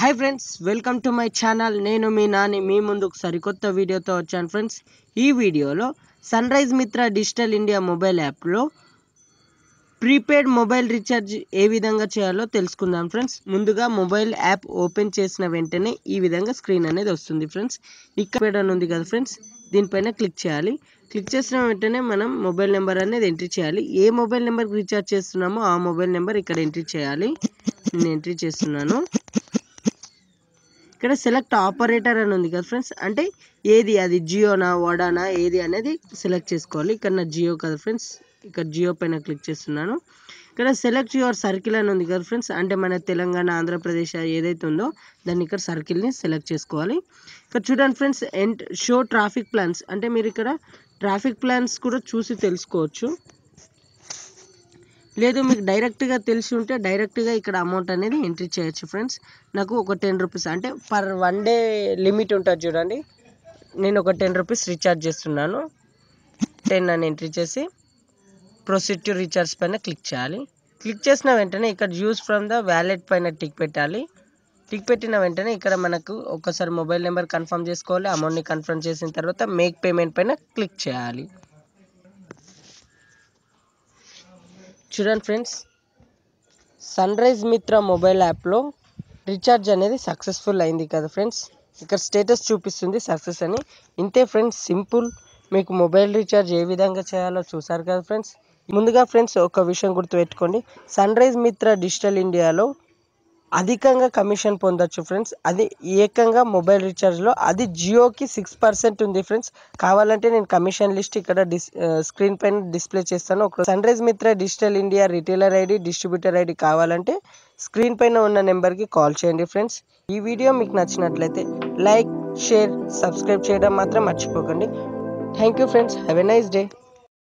hi friends welcome to my channel నేను మీ నాని మీ ముందుకు సరికొత్త వీడియోతో వచ్చాను ఫ్రెండ్స్ ఈ వీడియోలో Sunrise Mitra digital India mobile యాప్లో ప్రీపెయిడ్ మొబైల్ రీఛార్జ్ ఏ విధంగా చేయాలో తెలుసుకుందాం ఫ్రెండ్స్ ముందుగా మొబైల్ యాప్ ఓపెన్ చేసిన వెంటనే ఈ విధంగా స్క్రీన్ అనేది వస్తుంది ఫ్రెండ్స్ ఇక్కడ ఉంది కదా ఫ్రెండ్స్ దీనిపైన క్లిక్ చేయాలి క్లిక్ చేసిన వెంటనే మనం మొబైల్ నెంబర్ అనేది ఎంట్రీ చేయాలి ఏ మొబైల్ నెంబర్కి రీఛార్జ్ చేస్తున్నామో ఆ మొబైల్ నెంబర్ ఇక్కడ ఎంట్రీ చేయాలి నేను ఎంట్రీ చేస్తున్నాను ఇక్కడ సెలెక్ట్ ఆపరేటర్ అని ఉంది కదా ఫ్రెండ్స్ అంటే ఏది అది జియోనా వడానా ఏది అనేది సెలెక్ట్ చేసుకోవాలి ఇక్కడ నా జియో కదా ఫ్రెండ్స్ ఇక్కడ జియో పైన క్లిక్ చేస్తున్నాను ఇక్కడ సెలెక్ట్ యువర్ సర్కిల్ అని ఉంది కదా ఫ్రెండ్స్ అంటే మన తెలంగాణ ఆంధ్రప్రదేశ్ ఏదైతే ఉందో దాన్ని ఇక్కడ సర్కిల్ని సెలెక్ట్ చేసుకోవాలి ఇక్కడ చూడండి friends and show traffic plans అంటే మీరు ఇక్కడ ట్రాఫిక్ ప్లాన్స్ కూడా చూసి తెలుసుకోవచ్చు లేదు మీకు డైరెక్ట్గా తెలిసి ఉంటే డైరెక్ట్గా ఇక్కడ అమౌంట్ అనేది ఎంట్రీ చేయొచ్చు ఫ్రెండ్స్ నాకు ఒక టెన్ రూపీస్ అంటే పర్ వన్ డే లిమిట్ ఉంటుంది చూడండి నేను ఒక టెన్ రూపీస్ రీఛార్జ్ చేస్తున్నాను టెన్ అని ఎంట్రీ చేసి ప్రొసీడ్ టు రీఛార్జ్ పైన క్లిక్ చేయాలి క్లిక్ చేసిన వెంటనే ఇక్కడ యూస్ ఫ్రమ్ ద వ్యాలెట్ పైన టిక్ పెట్టాలి టిక్ పెట్టిన వెంటనే ఇక్కడ మనకు ఒకసారి మొబైల్ నెంబర్ కన్ఫర్మ్ చేసుకోవాలి అమౌంట్ని కన్ఫర్మ్ చేసిన తర్వాత మేక్ పేమెంట్ పైన క్లిక్ చేయాలి చూడండి friends Sunrise Mitra mobile యాప్లో రీఛార్జ్ అనేది సక్సెస్ఫుల్ అయింది కదా ఫ్రెండ్స్ ఇక్కడ స్టేటస్ చూపిస్తుంది సక్సెస్ అని ఇంతే ఫ్రెండ్స్ సింపుల్ మీకు మొబైల్ రీఛార్జ్ ఏ విధంగా చేయాలో చూసారు కదా ఫ్రెండ్స్ ముందుగా ఫ్రెండ్స్ ఒక విషయం గుర్తుపెట్టుకోండి సన్ రైజ్ మిత్ర డిజిటల్ ఇండియాలో అధికంగా కమిషన్ పొందొచ్చు ఫ్రెండ్స్ అది ఏకంగా మొబైల్ రీఛార్జ్లో అది జియోకి సిక్స్ పర్సెంట్ ఉంది ఫ్రెండ్స్ కావాలంటే నేను కమిషన్ లిస్ట్ ఇక్కడ డిస్ స్క్రీన్ పైన డిస్ప్లే చేస్తాను ఒక Sunrise Mitra digital India retailer ID distributor ID కావాలంటే స్క్రీన్ పైన ఉన్న నెంబర్కి కాల్ చేయండి ఫ్రెండ్స్ ఈ వీడియో మీకు నచ్చినట్లయితే లైక్ షేర్ సబ్స్క్రైబ్ చేయడం మాత్రం మర్చిపోకండి thank you friends have a nice day